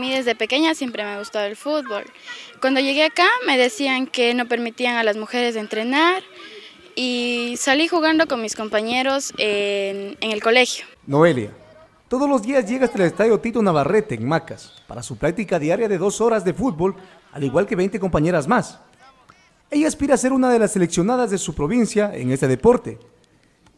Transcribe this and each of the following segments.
A mí desde pequeña siempre me gustado el fútbol. Cuando llegué acá me decían que no permitían a las mujeres entrenar y salí jugando con mis compañeros en, el colegio. Noelia, todos los días llega hasta el estadio Tito Navarrete en Macas para su práctica diaria de dos horas de fútbol, al igual que 20 compañeras más. Ella aspira a ser una de las seleccionadas de su provincia en este deporte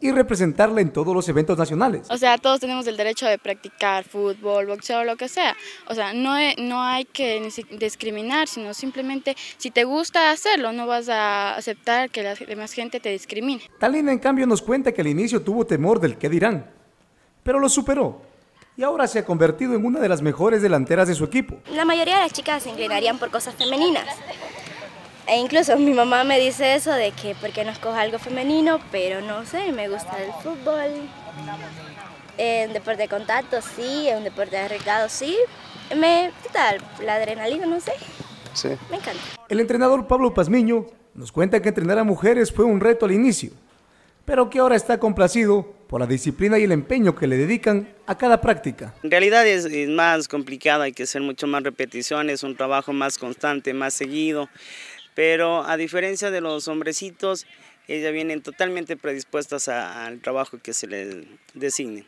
y representarla en todos los eventos nacionales. O sea, todos tenemos el derecho de practicar fútbol, boxeo, lo que sea. O sea, no, no hay que discriminar, sino simplemente si te gusta hacerlo, no vas a aceptar que la demás gente te discrimine. Talina, en cambio, nos cuenta que al inicio tuvo temor del qué dirán, pero lo superó y ahora se ha convertido en una de las mejores delanteras de su equipo. La mayoría de las chicas se inclinarían por cosas femeninas, e incluso mi mamá me dice eso de que porque no escojo algo femenino, pero no sé, me gusta el fútbol. En deporte de contacto, sí, en deporte de arriesgado, sí. Me, ¿Qué tal? La adrenalina, no sé. Sí. Me encanta. El entrenador Pablo Pazmiño nos cuenta que entrenar a mujeres fue un reto al inicio, pero que ahora está complacido por la disciplina y el empeño que le dedican a cada práctica. En realidad es, es más complicado, hay que hacer mucho más repeticiones, un trabajo más constante, más seguido. Pero a diferencia de los hombrecitos, ellas vienen totalmente predispuestas al trabajo que se les designe.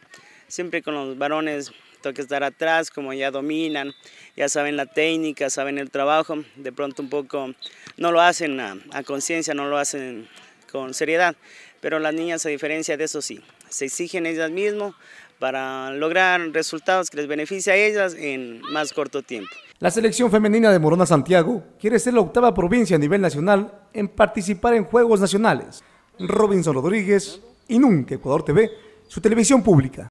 Siempre con los varones toca estar atrás, como ya dominan, ya saben la técnica, saben el trabajo, de pronto un poco no lo hacen a, conciencia, no lo hacen con seriedad, pero las niñas a diferencia de eso sí, se exigen ellas mismas para lograr resultados que les beneficie a ellas en más corto tiempo. La selección femenina de Morona Santiago quiere ser la octava provincia a nivel nacional en participar en Juegos Nacionales. Robinson Rodríguez, y nunca Ecuador TV, su televisión pública.